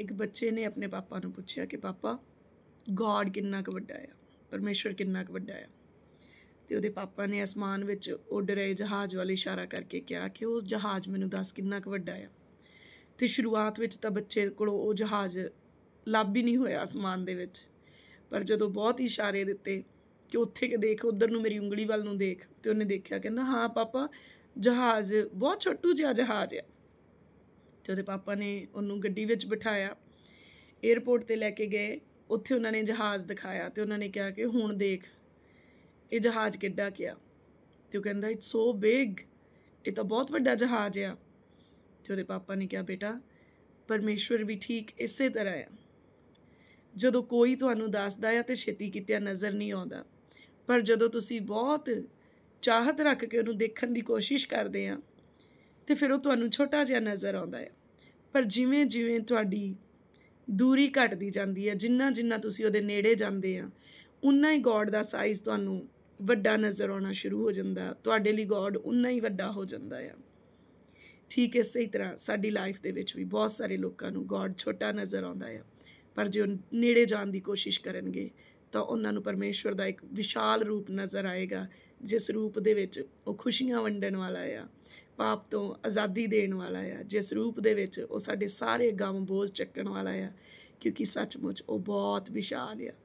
ਇੱਕ ਬੱਚੇ ਨੇ ਆਪਣੇ ਪਾਪਾ ਨੂੰ ਪੁੱਛਿਆ ਕਿ ਪਾਪਾ ਗੋਡ ਕਿੰਨਾ ਕੁ ਵੱਡਾ ਆ ਪਰਮੇਸ਼ਰ ਕਿੰਨਾ ਕੁ ਵੱਡਾ ਆ ਤੇ ਉਹਦੇ ਪਾਪਾ ਨੇ ਅਸਮਾਨ ਵਿੱਚ ਉੱਡ ਰਹੇ ਜਹਾਜ਼ ਵੱਲ ਇਸ਼ਾਰਾ ਕਰਕੇ ਕਿਹਾ ਕਿ ਉਸ ਜਹਾਜ਼ ਮੈਨੂੰ ਦੱਸ ਕਿੰਨਾ ਕੁ ਵੱਡਾ ਆ ਤੇ ਸ਼ੁਰੂਆਤ ਵਿੱਚ ਤਾਂ ਬੱਚੇ ਕੋਲੋਂ ਉਹ ਜਹਾਜ਼ ਲੱਭ ਹੀ ਨਹੀਂ ਹੋਇਆ ਅਸਮਾਨ ਦੇ ਵਿੱਚ ਪਰ ਜਦੋਂ ਬਹੁਤ ਇਸ਼ਾਰੇ ਦਿੱਤੇ ਕਿ ਉੱਥੇ ਕਿ ਦੇਖ ਉਧਰ ਨੂੰ ਮੇਰੀ ਉਂਗਲੀ ਵੱਲ ਨੂੰ ਦੇਖ ਤੇ ਉਹਨੇ ਦੇਖਿਆ ਕਹਿੰਦਾ ਹਾਂ ਪਾਪਾ ਜਹਾਜ਼ ਬਹੁਤ ਛੋਟੂ ਜਿਹਾ ਜਹਾਜ਼ ਆ ਤੇ ਉਹਦੇ ਪਾਪਾ ਨੇ ਉਹਨੂੰ ਗੱਡੀ ਵਿੱਚ ਬਿਠਾਇਆ 에어ਪੋਰਟ ਤੇ ਲੈ ਕੇ ਗਏ ਉੱਥੇ ਉਹਨਾਂ ਨੇ ਜਹਾਜ਼ ਦਿਖਾਇਆ ਤੇ ਉਹਨਾਂ ਨੇ ਕਿਹਾ ਕਿ ਹੁਣ ਦੇਖ ਇਹ ਜਹਾਜ਼ ਕਿੱਡਾ ਕਿਆ ਤੇ ਉਹ ਕਹਿੰਦਾ ਇਟਸ ਸੋ ਬਿਗ ਇਹ ਤਾਂ ਬਹੁਤ ਵੱਡਾ ਜਹਾਜ਼ ਆ ਤੇ ਉਹਦੇ ਪਾਪਾ ਨੇ ਕਿਹਾ ਬੇਟਾ ਪਰਮੇਸ਼ਵਰ ਵੀ ਠੀਕ ਇਸੇ ਤਰ੍ਹਾਂ ਆ ਜਦੋਂ ਕੋਈ ਤੁਹਾਨੂੰ ਦੱਸਦਾ ਆ ਤੇ ਛੇਤੀ ਕਿਤੇ ਨਜ਼ਰ ਨਹੀਂ ਆਉਂਦਾ ਪਰ ਜਦੋਂ ਤੁਸੀਂ ਬਹੁਤ ਚਾਹਤ ਰੱਖ ਕੇ ਉਹਨੂੰ ਦੇਖਣ ਦੀ ਕੋਸ਼ਿਸ਼ ਕਰਦੇ ਆ ਤੇ ਫਿਰ ਉਹ ਤੁਹਾਨੂੰ ਛੋਟਾ ਜਿਹਾ ਨਜ਼ਰ ਆਉਂਦਾ ਹੈ ਪਰ ਜਿਵੇਂ ਜਿਵੇਂ ਤੁਹਾਡੀ ਦੂਰੀ ਘਟਦੀ ਜਾਂਦੀ ਹੈ ਜਿੰਨਾ ਜਿੰਨਾ ਤੁਸੀਂ ਉਹਦੇ ਨੇੜੇ ਜਾਂਦੇ ਆ ਉਨਾ ਹੀ ਗੋਡ ਦਾ ਸਾਈਜ਼ ਤੁਹਾਨੂੰ ਵੱਡਾ ਨਜ਼ਰ ਆਉਣਾ ਸ਼ੁਰੂ ਹੋ ਜਾਂਦਾ ਤੁਹਾਡੇ ਲਈ ਗੋਡ ਉਨਾ ਹੀ ਵੱਡਾ ਹੋ ਜਾਂਦਾ ਹੈ ਠੀਕ ਇਸੇ ਹੀ ਤਰ੍ਹਾਂ ਸਾਡੀ ਲਾਈਫ ਦੇ ਵਿੱਚ ਵੀ ਬਹੁਤ ਸਾਰੇ ਲੋਕਾਂ ਨੂੰ ਗੋਡ ਛੋਟਾ ਨਜ਼ਰ ਆਉਂਦਾ ਹੈ ਪਰ ਜੇ ਉਹ ਨੇੜੇ ਜਾਣ ਦੀ ਕੋਸ਼ਿਸ਼ ਕਰਨਗੇ ਤਾਂ ਉਹਨਾਂ ਨੂੰ ਪਰਮੇਸ਼ਵਰ ਦਾ ਇੱਕ ਵਿਸ਼ਾਲ ਰੂਪ ਨਜ਼ਰ ਆਏਗਾ ਜਿਸ ਰੂਪ ਦੇ ਵਿੱਚ ਉਹ ਖੁਸ਼ੀਆਂ ਵੰਡਣ ਵਾਲਾ ਆ ਪਾਪ ਤੋਂ ਆਜ਼ਾਦੀ ਦੇਣ ਵਾਲਾ ਆ ਜਿਸ ਰੂਪ ਦੇ ਵਿੱਚ ਉਹ ਸਾਡੇ ਸਾਰੇ ਗਮ ਬੋਝ ਚੱਕਣ ਵਾਲਾ ਆ ਕਿਉਂਕਿ ਸੱਚਮੁੱਚ ਉਹ ਬਹੁਤ ਵਿਸ਼ਾਲ ਆ